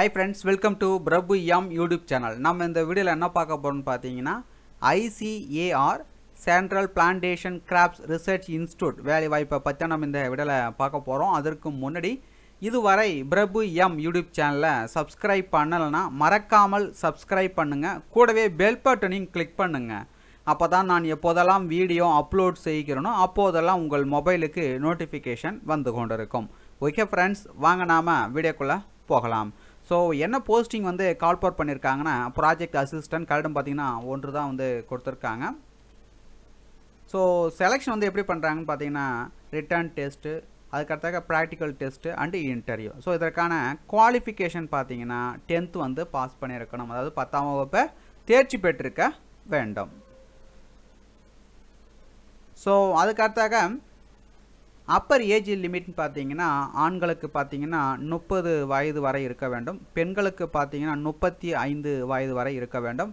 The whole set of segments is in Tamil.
high friends welcome to Prabhu M YouTube channel நம்ம இந்த வீடியோவில் என்ன பார்க்க போகிறோம்னு பார்த்தீங்கன்னா ICAR central plantation crops research institute வேலை வாய்ப்பை பற்றி நம்ம இந்த வீடியோவில் பார்க்க போகிறோம் அதற்கு முன்னாடி இதுவரை பிரபு எம் யூடியூப் சேனலில் சப்ஸ்கிரைப் பண்ணலைன்னா மறக்காமல் சப்ஸ்கிரைப் பண்ணுங்கள் கூடவே பெல் பட்டனையும் கிளிக் பண்ணுங்கள் அப்போ தான் நான் எப்போதெல்லாம் வீடியோ அப்லோட் செய்கிறேனோ அப்போதெல்லாம் உங்கள் மொபைலுக்கு நோட்டிஃபிகேஷன் வந்து கொண்டிருக்கும் ஓகே ஃப்ரெண்ட்ஸ் வாங்க நாம் வீடியோக்குள்ளே போகலாம் ஸோ என்ன போஸ்டிங் வந்து கால் ஃபார் பண்ணியிருக்காங்கன்னா ப்ராஜெக்ட் அசிஸ்டன்ட் கரடும் பார்த்தீங்கன்னா ஒன்று தான் வந்து கொடுத்துருக்காங்க ஸோ செலெக்ஷன் வந்து எப்படி பண்ணுறாங்கன்னு பார்த்தீங்கன்னா ரிட்டர்ன் டெஸ்ட்டு அதுக்கடுத்தாக்க practical test and interview so இதற்கான குவாலிஃபிகேஷன் பார்த்தீங்கன்னா டென்த்து வந்து பாஸ் பண்ணியிருக்கணும் அதாவது பத்தாம் வகுப்பை தேர்ச்சி பெற்றிருக்க வேண்டும் ஸோ அதுக்கடுத்தாக அப்பர் ஏஜ் லிமிட்னு பார்த்தீங்கன்னா ஆண்களுக்கு பார்த்தீங்கன்னா முப்பது வயது வரை இருக்க வேண்டும் பெண்களுக்கு பார்த்தீங்கன்னா முப்பத்தி ஐந்து வயது வரை இருக்க வேண்டும்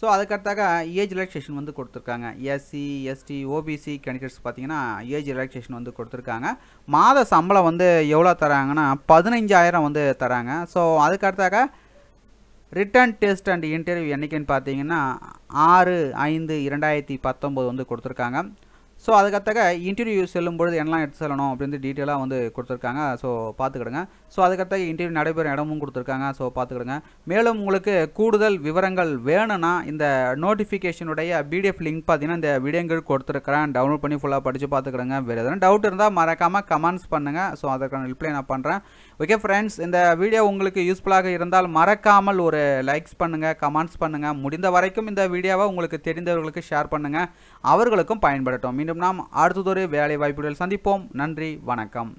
ஸோ அதுக்கடுத்தாக ஏஜ் ரிலாக்ஸேஷன் வந்து கொடுத்துருக்காங்க எஸ்சி எஸ்டி ஓபிசி கேண்டிடேட்ஸ் பார்த்தீங்கன்னா ஏஜ் ரிலாக்ஸேஷன் வந்து கொடுத்துருக்காங்க மாத சம்பளம் வந்து எவ்வளோ தராங்கன்னா பதினஞ்சாயிரம் வந்து தராங்க ஸோ அதுக்கடுத்தாக ரிட்டர்ன் டெஸ்ட் அண்ட் இன்டர்வியூ என்றைக்குன்னு பார்த்தீங்கன்னா ஆறு ஐந்து இரண்டாயிரத்தி பத்தொம்போது வந்து கொடுத்துருக்காங்க ஸோ அதுக்கத்தக்க இன்டர்வியூ செல்லும் பொழுது என்னலாம் எடுத்து செல்லணும் அப்படின்னு டீட்டெயிலாக வந்து கொடுத்துருக்காங்க ஸோ பார்த்துக்கிடுங்க ஸோ அதுக்கத்தக்க இன்டர்வியூ நடைபெறும் இடமும் கொடுத்துருக்காங்க ஸோ பார்த்துக்கிடுங்க மேலும் உங்களுக்கு கூடுதல் விவரங்கள் வேணும்னா இந்த நோட்டிஃபிகேஷனுடைய பிடிஎஃப் லிங்க் பார்த்தீங்கன்னா இந்த வீடியோங்கள் கொடுத்துருக்கிறேன் டவுன்லோட் பண்ணி ஃபுல்லாக படித்து பார்த்துக்கிடுங்க வேறு எதனா டவுட் இருந்தால் மறக்காமல் கமெண்ட்ஸ் பண்ணுங்கள் ஸோ அதற்கான ரிப்ளை நான் பண்ணுறேன் ஓகே ஃப்ரெண்ட்ஸ் இந்த வீடியோ உங்களுக்கு யூஸ்ஃபுல்லாக இருந்தால் மறக்காமல் ஒரு லைக்ஸ் பண்ணுங்கள் கமெண்ட்ஸ் பண்ணுங்கள் முடிந்த வரைக்கும் இந்த வீடியோவை உங்களுக்கு தெரிந்தவர்களுக்கு ஷேர் பண்ணுங்கள் அவர்களுக்கும் பயன்படட்டும் மீண்டும் மீண்டும் நாம் அடுத்ததொரு வேலை வாய்ப்புகள் சந்திப்போம் நன்றி வணக்கம்